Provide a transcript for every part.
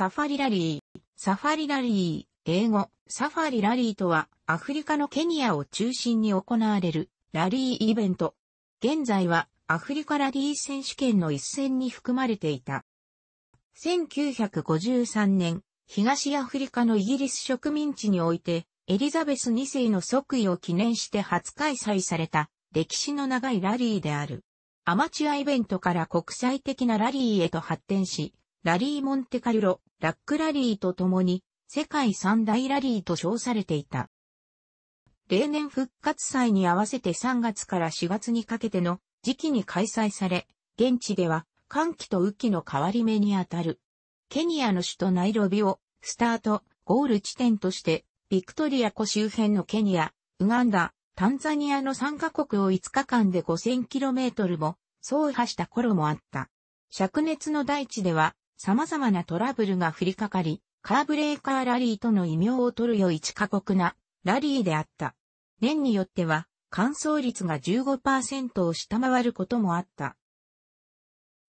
サファリラリー。サファリラリー、英語、サファリラリーとは、アフリカのケニアを中心に行われる、ラリーイベント。現在は、アフリカラリー選手権の一戦に含まれていた。1953年、東アフリカのイギリス植民地において、エリザベス2世の即位を記念して初開催された、歴史の長いラリーである。アマチュアイベントから国際的なラリーへと発展し、ラリー・モンテカルロ、ラックラリーと共に、世界三大ラリーと称されていた。例年復活祭に合わせて3月から4月にかけての時期に開催され、現地では寒気と雨季の変わり目にあたる。ケニアの首都ナイロビをスタート、ゴール地点として、ビクトリア湖周辺のケニア、ウガンダ、タンザニアの3カ国を5日間で 5000km も走破した頃もあった。灼熱の大地では様々なトラブルが降りかかり、カーブレーカーラリーとの異名を取るよ一過酷なラリーであった。年によっては、乾燥率が15%を下回ることもあった。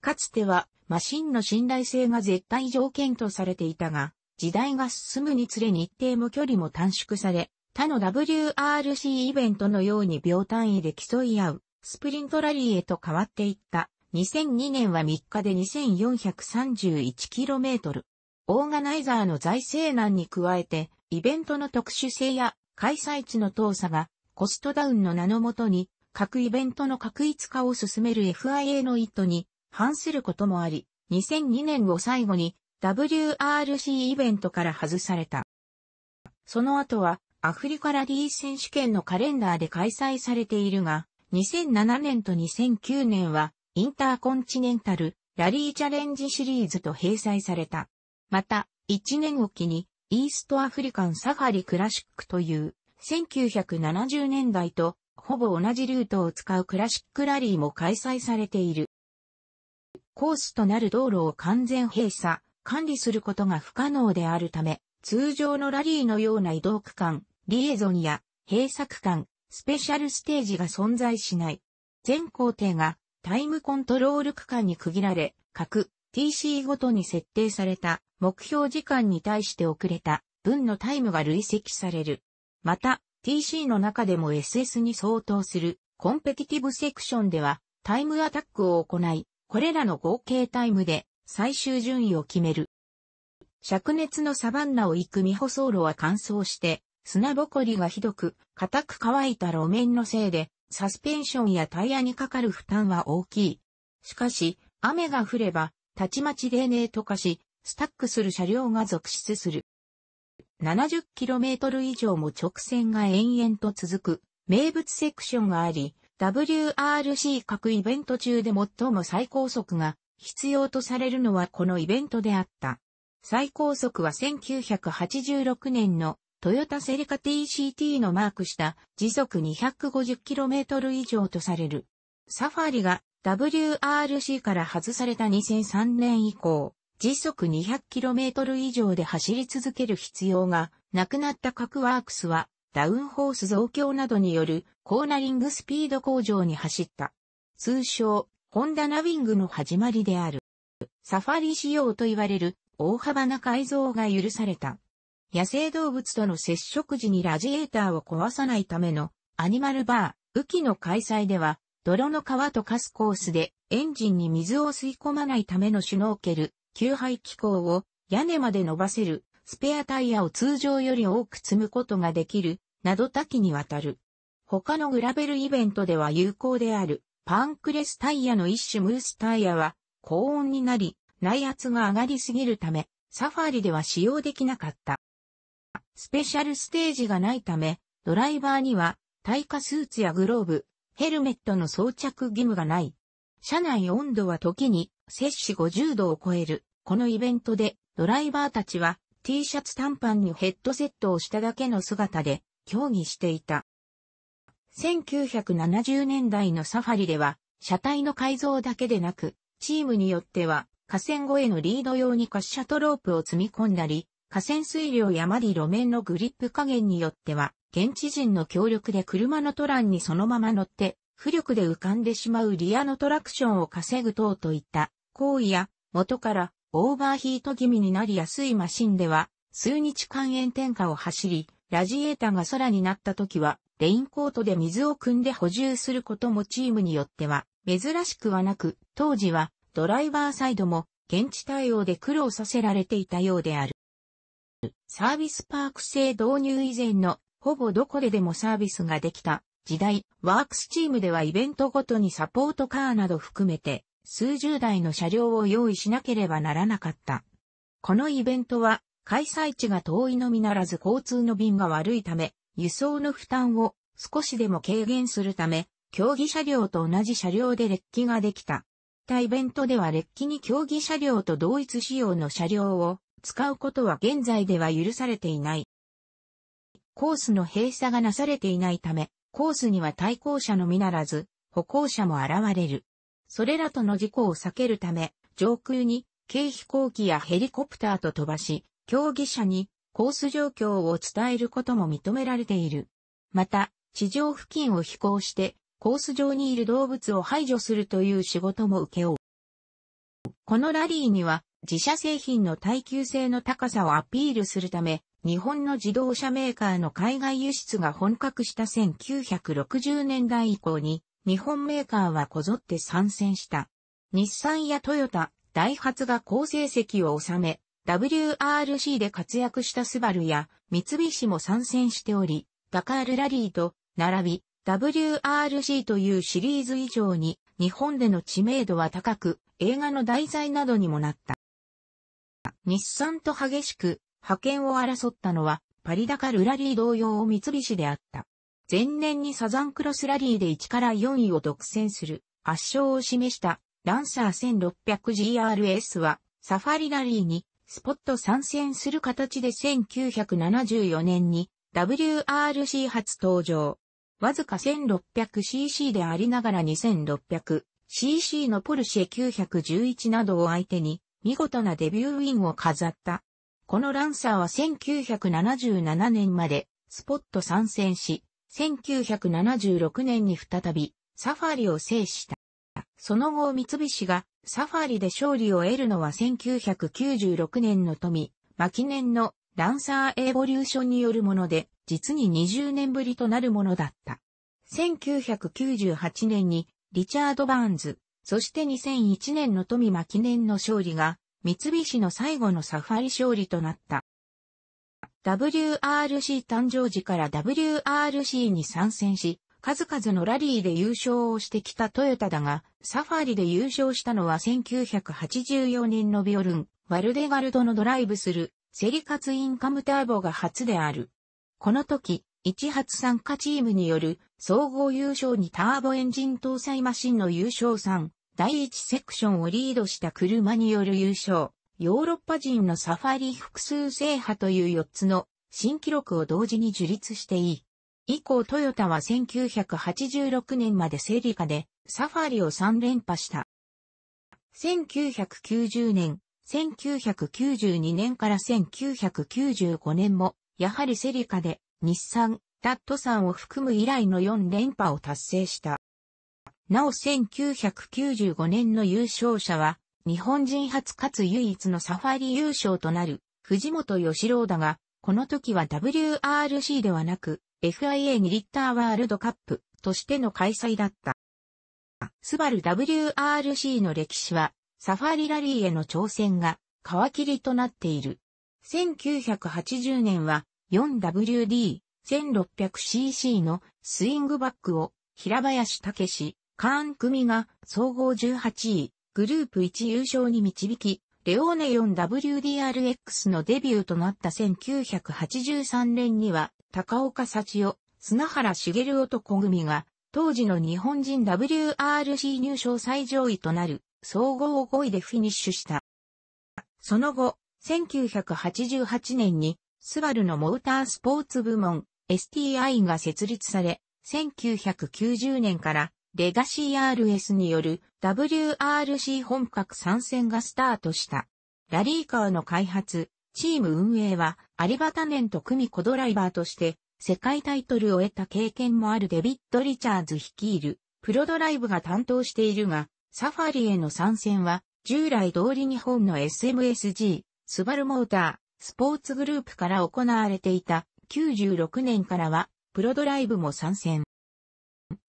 かつては、マシンの信頼性が絶対条件とされていたが、時代が進むにつれ日程も距離も短縮され、他の WRC イベントのように秒単位で競い合う、スプリントラリーへと変わっていった。2002年は3日で 2431km。オーガナイザーの財政難に加えて、イベントの特殊性や開催地の遠さがコストダウンの名のもとに、各イベントの確一化を進める FIA の意図に反することもあり、2002年を最後に WRC イベントから外された。その後はアフリカラリー選手権のカレンダーで開催されているが、2007年と2009年はインターコンチネンタルラリーチャレンジシリーズと併載された。また、1年おきにイーストアフリカンサファリクラシックという1970年代とほぼ同じルートを使うクラシックラリーも開催されている。コースとなる道路を完全閉鎖、管理することが不可能であるため、通常のラリーのような移動区間、リエゾンや閉鎖区間、スペシャルステージが存在しない。全行程がタイムコントロール区間に区切られ、各 TC ごとに設定された目標時間に対して遅れた分のタイムが累積される。また、TC の中でも SS に相当するコンペティティブセクションではタイムアタックを行い、これらの合計タイムで最終順位を決める。灼熱のサバンナを行く未舗走路は乾燥して砂ぼこりがひどく、硬く乾いた路面のせいで、サスペンションやタイヤにかかる負担は大きい。しかし、雨が降れば、たちまちねえと化し、スタックする車両が続出する。70km 以上も直線が延々と続く名物セクションがあり、WRC 各イベント中で最も最高速が必要とされるのはこのイベントであった。最高速は1986年のトヨタセリカ TCT のマークした時速 250km 以上とされる。サファリが WRC から外された2003年以降、時速 200km 以上で走り続ける必要がなくなった各ワークスは、ダウンホース増強などによるコーナリングスピード向上に走った。通称、ホンダナビングの始まりである。サファリ仕様と言われる大幅な改造が許された。野生動物との接触時にラジエーターを壊さないためのアニマルバー、雨季の開催では、泥の川とかすコースでエンジンに水を吸い込まないためのシュノーケル、吸排機構を屋根まで伸ばせるスペアタイヤを通常より多く積むことができるなど多岐にわたる。他のグラベルイベントでは有効であるパンクレスタイヤの一種ムースタイヤは高温になり内圧が上がりすぎるためサファリでは使用できなかった。スペシャルステージがないため、ドライバーには、耐火スーツやグローブ、ヘルメットの装着義務がない。車内温度は時に、摂氏50度を超える。このイベントで、ドライバーたちは、T シャツ短パンにヘッドセットをしただけの姿で、競技していた。1970年代のサファリでは、車体の改造だけでなく、チームによっては、河川越えのリード用に滑車とロープを積み込んだり、河川水量やまり路面のグリップ加減によっては、現地人の協力で車のトランにそのまま乗って、浮力で浮かんでしまうリアのトラクションを稼ぐ等といった行為や、元からオーバーヒート気味になりやすいマシンでは、数日間炎天下を走り、ラジエーターが空になった時は、レインコートで水を汲んで補充することもチームによっては、珍しくはなく、当時はドライバーサイドも現地対応で苦労させられていたようである。サービスパーク制導入以前のほぼどこででもサービスができた時代、ワークスチームではイベントごとにサポートカーなど含めて数十台の車両を用意しなければならなかった。このイベントは開催地が遠いのみならず交通の便が悪いため、輸送の負担を少しでも軽減するため、競技車両と同じ車両で列記ができた。ったイベントでは劣気に競技車両と同一仕様の車両を使うことは現在では許されていない。コースの閉鎖がなされていないため、コースには対向車のみならず、歩行者も現れる。それらとの事故を避けるため、上空に軽飛行機やヘリコプターと飛ばし、競技者にコース状況を伝えることも認められている。また、地上付近を飛行してコース上にいる動物を排除するという仕事も請け負う。このラリーには自社製品の耐久性の高さをアピールするため、日本の自動車メーカーの海外輸出が本格した1960年代以降に、日本メーカーはこぞって参戦した。日産やトヨタ、ダイハツが好成績を収め、WRC で活躍したスバルや三菱も参戦しており、ダカールラリーと並び、WRC というシリーズ以上に日本での知名度は高く、映画の題材などにもなった。日産と激しく派遣を争ったのはパリダカルラリー同様を三菱であった。前年にサザンクロスラリーで1から4位を独占する圧勝を示したランサー 1600GRS はサファリラリーにスポット参戦する形で1974年に WRC 初登場。わずか 1600cc でありながら 2600cc のポルシェ911などを相手に見事なデビューウィンを飾った。このランサーは1977年までスポット参戦し、1976年に再びサファリを制した。その後三菱がサファリで勝利を得るのは1996年の富、マ記のランサーエボリューションによるもので、実に20年ぶりとなるものだった。1998年にリチャード・バーンズ、そして2001年の富間記念の勝利が三菱の最後のサファリ勝利となった。WRC 誕生時から WRC に参戦し、数々のラリーで優勝をしてきたトヨタだが、サファリで優勝したのは1984年のビオルン、ワルデガルドのドライブする、セリカツインカムターボが初である。この時、一発参加チームによる総合優勝にターボエンジン搭載マシンの優勝3、第1セクションをリードした車による優勝、ヨーロッパ人のサファリ複数制覇という4つの新記録を同時に樹立していい。以降トヨタは1986年までセリカでサファリを3連覇した。1990年、1992年から1995年もやはりセリカで日産、ダットさんを含む以来の4連覇を達成した。なお1995年の優勝者は、日本人初かつ唯一のサファリ優勝となる、藤本義郎だが、この時は WRC ではなく、FIA にリッターワールドカップとしての開催だった。スバル WRC の歴史は、サファリラリーへの挑戦が、皮切りとなっている。1980年は 4WD1600cc のスイングバックを平林武史、カーン組が総合18位、グループ1優勝に導き、レオーネ 4WDRX のデビューとなった1983年には、高岡幸男、砂原茂男組が、当時の日本人 WRC 入賞最上位となる、総合5位でフィニッシュした。その後、1988年にスバルのモータースポーツ部門 STI が設立され、1990年からレガシー RS による WRC 本格参戦がスタートした。ラリーカーの開発、チーム運営はアリバタネンと組子ドライバーとして世界タイトルを得た経験もあるデビッド・リチャーズ率いるプロドライブが担当しているが、サファリへの参戦は従来通り日本の SMSG スバルモーター、スポーツグループから行われていた96年からは、プロドライブも参戦。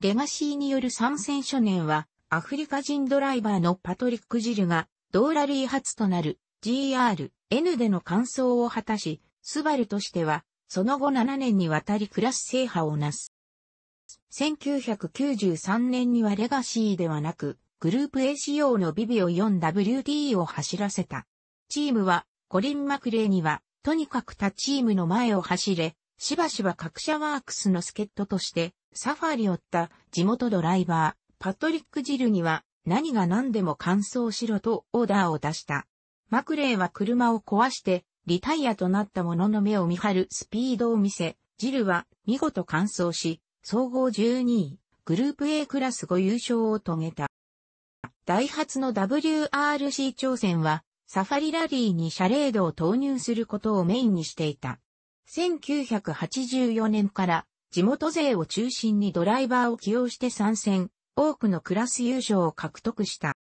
レガシーによる参戦初年は、アフリカ人ドライバーのパトリック・ジルが、ドーラリー初となる GR、N での完走を果たし、スバルとしては、その後7年にわたりクラス制覇をなす。1993年にはレガシーではなく、グループ A 仕様のビビオ 4WD を走らせた。チームはコリン・マクレーには、とにかく他チームの前を走れ、しばしば各社ワークスの助っ人として、サファリを追った地元ドライバー、パトリック・ジルには、何が何でも完走しろとオーダーを出した。マクレーは車を壊して、リタイアとなった者のの目を見張るスピードを見せ、ジルは見事完走し、総合12位、グループ A クラス5優勝を遂げた。ダイハツの WRC 挑戦はサファリラリーにシャレードを投入することをメインにしていた。1984年から地元勢を中心にドライバーを起用して参戦、多くのクラス優勝を獲得した。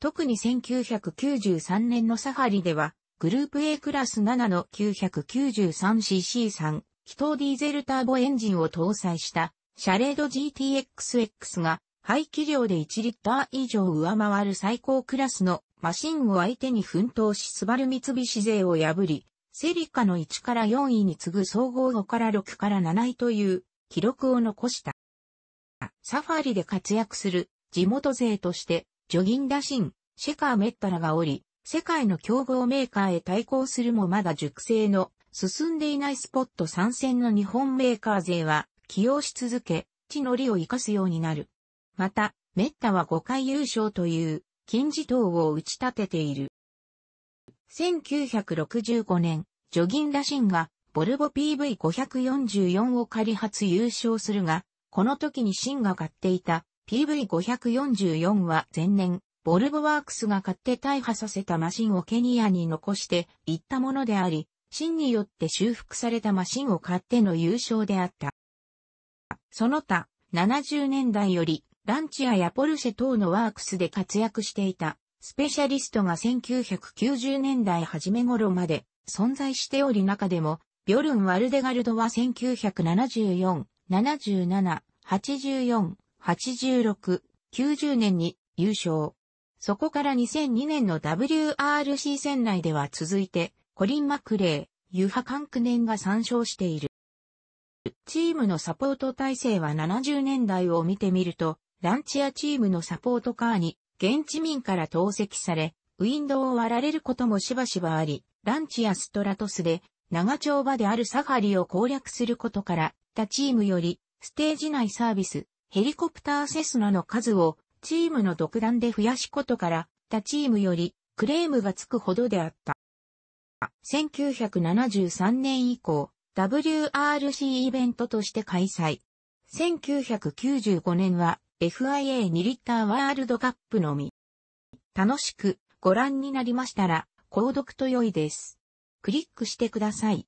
特に1993年のサファリでは、グループ A クラス7の 993cc3、気筒ディーゼルターボエンジンを搭載したシャレード GTXX が排気量で1リッター以上上回る最高クラスのマシンを相手に奮闘しスバル三菱勢を破り、セリカの1から4位に次ぐ総合5から6から7位という記録を残した。サファリで活躍する地元勢としてジョギンダシン、シェカーメッタラがおり、世界の競合メーカーへ対抗するもまだ熟成の進んでいないスポット参戦の日本メーカー勢は起用し続け、地の利を生かすようになる。また、メッタは5回優勝という金字塔を打ち立てている。1965年、ジョギン・ラシンがボルボ PV544 を仮発優勝するが、この時にシンが買っていた PV544 は前年、ボルボワークスが買って大破させたマシンをケニアに残していったものであり、シンによって修復されたマシンを買っての優勝であった。その他、70年代よりランチアやポルシェ等のワークスで活躍していた、スペシャリストが1990年代初め頃まで存在しており中でも、ビョルン・ワルデガルドは1974、77、84、86、90年に優勝。そこから2002年の WRC 戦内では続いて、コリン・マクレー、ユハ・カンクネンが参照している。チームのサポート体制は70年代を見てみると、ランチアチームのサポートカーに現地民から投石され、ウィンドウを割られることもしばしばあり、ランチアストラトスで長丁場であるサファリを攻略することから、他チームよりステージ内サービス、ヘリコプターセスナの数をチームの独断で増やすことから、他チームよりクレームがつくほどであった。1973年以降、WRC イベントとして開催。1995年は FIA2 リッターワールドカップのみ。楽しくご覧になりましたら、購読と良いです。クリックしてください。